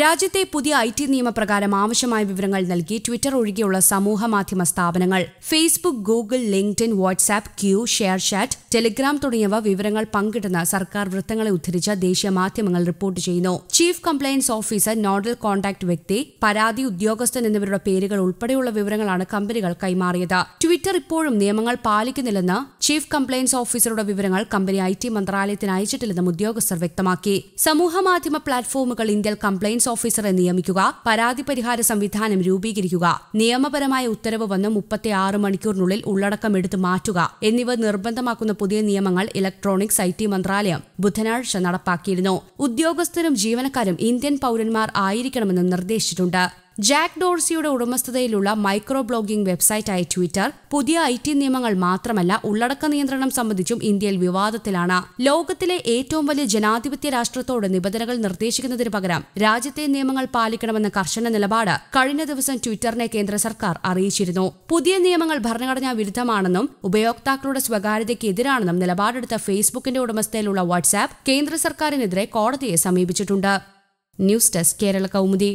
രാജ്യത്തെ പുതിയ I T നിയമപ്രകാരം ആവശ്യമായ വിവരങ്ങൾ നൽകി ട്വിറ്റർ ഒഴികെയുള്ള സമൂഹ മാധ്യമ സ്ഥാപനങ്ങൾ Facebook Google LinkedIn WhatsApp Koo ShareChat Telegram തുടങ്ങിയവ വിവരങ്ങൾ പങ്കിടുന്ന സർക്കാർ വൃത്തങ്ങളെ ഉദ്ധരിച്ച ദേശീയ മാധ്യമങ്ങൾ റിപ്പോർട്ട് ചെയ്യുന്നു chief compliance officer nodal contact വ്യക്തി പരാതി ഉദ്യോഗസ്ഥൻ എന്നിവരുടെ പേരുകൾ ഉൾപ്പെടെയുള്ള വിവരങ്ങളാണ് കമ്പനികൾ കൈമാറിയത് ട്വിറ്റർ ഇപ്പോഴും നിയമങ്ങൾ പാലിക്കുന്നില്ലെന്ന് ചീഫ് കംപ്ലയൻസ് ഓഫീസറുടെ വിവരങ്ങൾ കമ്പനി ഐ ടി മന്ത്രാലയത്തിന് അയച്ചിട്ടില്ലെന്നും ഉദ്യോഗസ്ഥർ വ്യക്തമാക്കി മാധ്യമ പ്ലാറ്റ്ഫോമുകൾ ഇന്ത്യയിൽ കംപ്ലയൻസ് വിജിലൻസ് ഓഫീസറെ നിയമിക്കുക പരാതി പരിഹാര സംവിധാനം രൂപീകരിക്കുക നിയമപരമായ ഉത്തരവ് വന്ന് മുപ്പത്തി ആറ് മണിക്കൂറിനുള്ളിൽ ഉള്ളടക്കം എടുത്തു മാറ്റുക എന്നിവ നിർബന്ധമാക്കുന്ന പുതിയ നിയമങ്ങൾ ഇലക്ട്രോണിക്സ് ഐ ടി മന്ത്രാലയം ബുധനാഴ്ച നടപ്പാക്കിയിരുന്നു ഉദ്യോഗസ്ഥരും ജീവനക്കാരും ഇന്ത്യൻ പൌരന്മാർ ആയിരിക്കണമെന്ന് നിർദ്ദേശിച്ചിട്ടുണ്ട് ജാക്ക് ഡോർസിയുടെ ഉടമസ്ഥതയിലുള്ള മൈക്രോ ബ്ലോഗിംഗ് വെബ്സൈറ്റായ ട്വിറ്റർ പുതിയ ഐ ടി നിയമങ്ങൾ മാത്രമല്ല ഉള്ളടക്ക നിയന്ത്രണം സംബന്ധിച്ചും ഇന്ത്യയിൽ വിവാദത്തിലാണ് ലോകത്തിലെ ഏറ്റവും വലിയ ജനാധിപത്യ രാഷ്ട്രത്തോട് നിബന്ധനകൾ നിർദ്ദേശിക്കുന്നതിന് പകരം രാജ്യത്തെ നിയമങ്ങൾ പാലിക്കണമെന്ന കർശന നിലപാട് കഴിഞ്ഞ ദിവസം ട്വിറ്ററിനെ കേന്ദ്ര സർക്കാർ അറിയിച്ചിരുന്നു പുതിയ നിയമങ്ങൾ ഭരണഘടനാ വിരുദ്ധമാണെന്നും ഉപയോക്താക്കളുടെ സ്വകാര്യതയ്ക്ക് എതിരാണെന്നും നിലപാടെടുത്ത ഫേസ്ബുക്കിന്റെ ഉടമസ്ഥയിലുള്ള വാട്സാപ്പ് കേന്ദ്ര സർക്കാരിനെതിരെ കോടതിയെ സമീപിച്ചിട്ടുണ്ട് ന്യൂസ് ഡെസ്ക് കേരള കൗമുദി